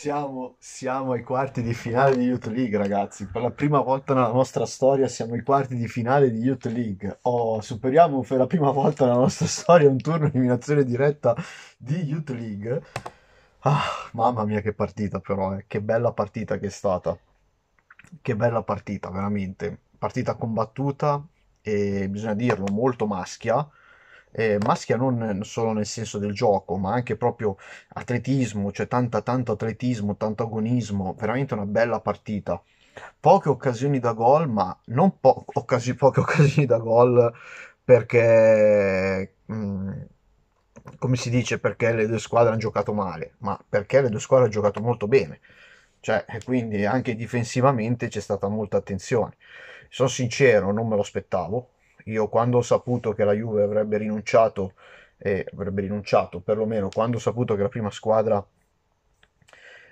Siamo, siamo, ai quarti di finale di Youth League, ragazzi. Per la prima volta nella nostra storia siamo ai quarti di finale di Youth League. Oh, superiamo per la prima volta nella nostra storia un turno di eliminazione diretta di Youth League. Ah, mamma mia, che partita, però! Eh. Che bella partita che è stata! Che bella partita, veramente. Partita combattuta e bisogna dirlo, molto maschia eh, maschia non solo nel senso del gioco, ma anche proprio atletismo, cioè tanta, tanto atletismo, tanto agonismo, veramente una bella partita. Poche occasioni da gol, ma non po- occasi- poche occasioni da gol perché... Mh, mm, come si dice perché le due squadre hanno giocato male, ma perché le due squadre hanno giocato molto bene. Cioè, quindi anche difensivamente c'è stata molta attenzione. Sono sincero, non me lo aspettavo, io quando ho saputo che la Juve avrebbe rinunciato, eh, avrebbe rinunciato perlomeno, quando ho saputo che la prima squadra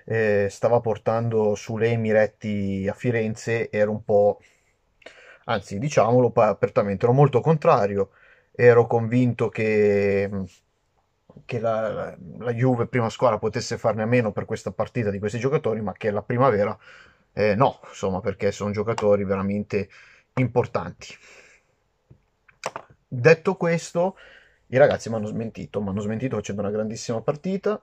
eh, stava portando su lei Miretti a Firenze, ero un po', anzi diciamolo apertamente, ero molto contrario, ero convinto che che la, la, Juve prima squadra potesse farne a meno per questa partita di questi giocatori, ma che la primavera eh, no, insomma, perché sono giocatori veramente importanti. Detto questo, i ragazzi mi hanno smentito, mi hanno smentito facendo una grandissima partita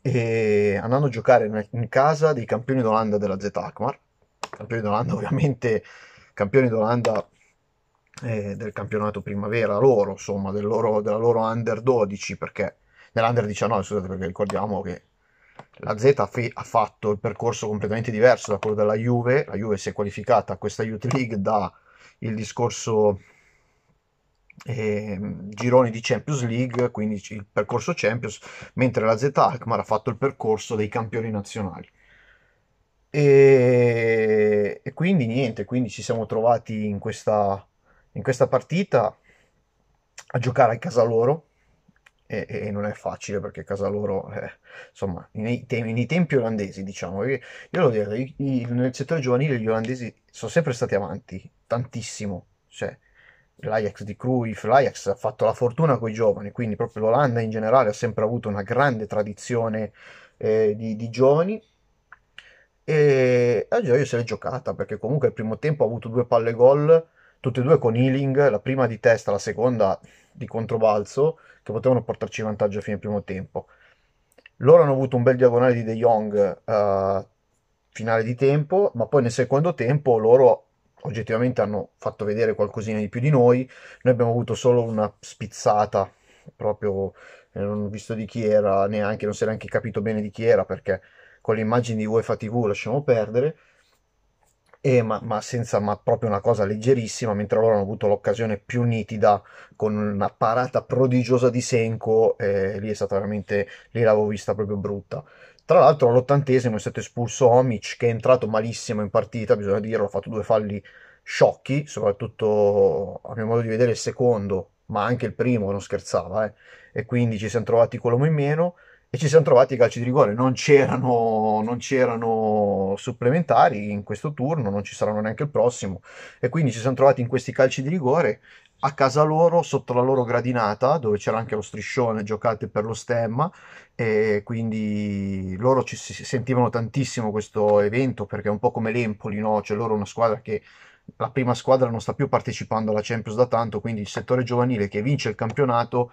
e andando a giocare in casa dei campioni d'Olanda della Z Akmar, campioni d'Olanda ovviamente, campioni d'Olanda eh, del campionato primavera loro, insomma, del loro, della loro under 12, perché nell'under 19, scusate, perché ricordiamo che la Z ha, fe- ha, fatto il percorso completamente diverso da quello della Juve, la Juve si è qualificata a questa Youth League da il discorso eh, gironi di Champions League, quindi il percorso Champions, mentre la Z Alkmaar ha fatto il percorso dei campioni nazionali. E, e quindi niente, quindi ci siamo trovati in questa, in questa partita a giocare a casa loro e, e, non è facile perché casa loro, eh, insomma, nei, temi, nei, tempi olandesi, diciamo, io lo dico, nel settore giovanile gli olandesi sono sempre stati avanti, tantissimo, cioè, l'Ajax di Cruyff, l'Ajax ha fatto la fortuna con i giovani, quindi proprio l'Olanda in generale ha sempre avuto una grande tradizione eh, di, di, giovani e la Gioia se l'è giocata perché comunque al primo tempo ha avuto due palle gol, tutte e due con healing, la prima di testa, la seconda di controbalzo, che potevano portarci vantaggio a fine primo tempo. Loro hanno avuto un bel diagonale di De Jong uh, finale di tempo, ma poi nel secondo tempo loro oggettivamente hanno fatto vedere qualcosina di più di noi, noi abbiamo avuto solo una spizzata proprio eh, non ho visto di chi era neanche, non si è neanche capito bene di chi era perché con le immagini di UEFA TV lasciamo perdere e, ma, ma, senza ma proprio una cosa leggerissima, mentre loro hanno avuto l'occasione più nitida con una parata prodigiosa di Senko, eh, lì è stata veramente, lì l'avevo vista proprio brutta. Tra l'altro all'ottantesimo è stato espulso Omic che è entrato malissimo in partita, bisogna dirlo, ha fatto due falli sciocchi, soprattutto a mio modo di vedere il secondo, ma anche il primo non scherzava, eh. e quindi ci siamo trovati con l'uomo in meno e ci siamo trovati i calci di rigore. Non c'erano, non c'erano, supplementari in questo turno, non ci saranno neanche il prossimo. E quindi ci siamo trovati in questi calci di rigore a casa loro, sotto la loro gradinata, dove c'era anche lo striscione giocate per lo stemma. E quindi loro ci sentivano tantissimo questo evento perché è un po' come l'Empoli, no? Cioè, loro una squadra che la prima squadra non sta più partecipando alla Champions da tanto, quindi il settore giovanile che vince il campionato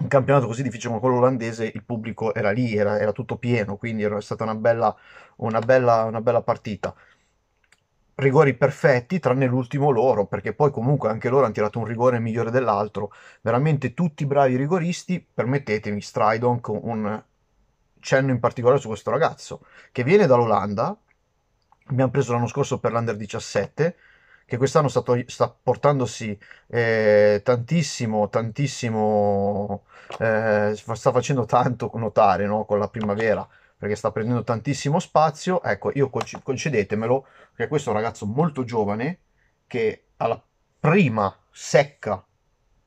un campionato così difficile come quello olandese il pubblico era lì, era, era tutto pieno, quindi era stata una bella, una bella, una bella partita rigori perfetti tranne l'ultimo loro perché poi comunque anche loro hanno tirato un rigore migliore dell'altro veramente tutti bravi rigoristi permettetemi Stridon con un cenno in particolare su questo ragazzo che viene dall'Olanda abbiamo preso l'anno scorso per l'Under 17 che quest'anno sta, sta portandosi eh, tantissimo, tantissimo, eh, sta facendo tanto notare no? con la primavera perché sta prendendo tantissimo spazio. Ecco, io concedetemelo, perché questo è un ragazzo molto giovane che alla prima secca,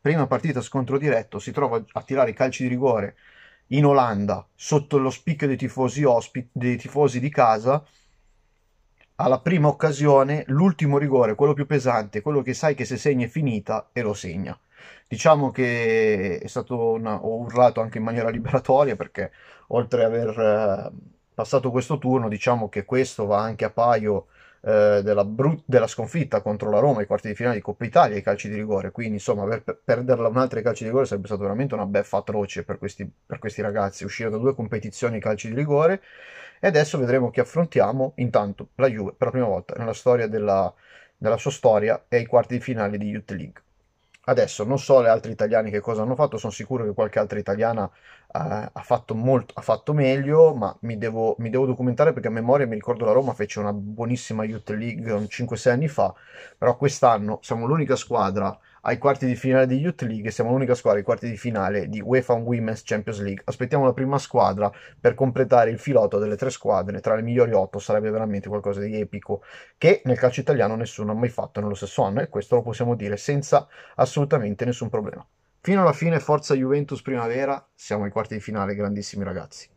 prima partita scontro diretto, si trova a tirare i calci di rigore in Olanda sotto lo spicchio dei tifosi, ospiti, dei tifosi di casa alla prima occasione l'ultimo rigore, quello più pesante, quello che sai che se segna è finita e lo segna. Diciamo che è stato una, ho urlato anche in maniera liberatoria perché oltre ad aver eh, passato questo turno, diciamo che questo va anche a paio eh, della, della, sconfitta contro la Roma ai quarti di finale di Coppa Italia ai calci di rigore. Quindi, insomma, per, per perderla un'altra ai calci di rigore sarebbe stata veramente una beffa atroce per questi, per questi ragazzi, uscire da due competizioni ai calci di rigore. E adesso vedremo che affrontiamo intanto la Juve per la prima volta nella storia della, della sua storia e ai quarti di finale di Youth League. Adesso non so le altre italiane che cosa hanno fatto, sono sicuro che qualche altra italiana eh, ha fatto, molto, ha, fatto meglio, ma mi devo, mi devo, documentare perché a memoria mi ricordo la Roma fece una buonissima Youth League 5-6 anni fa, però quest'anno siamo l'unica squadra ai quarti di finale di Youth League e siamo l'unica squadra ai quarti di finale di UEFA Women's Champions League. Aspettiamo la prima squadra per completare il filotto delle tre squadre, tra le migliori otto sarebbe veramente qualcosa di epico che nel calcio italiano nessuno ha mai fatto nello stesso anno e questo lo possiamo dire senza assolutamente nessun problema. Fino alla fine, forza Juventus Primavera, siamo ai quarti di finale, grandissimi ragazzi.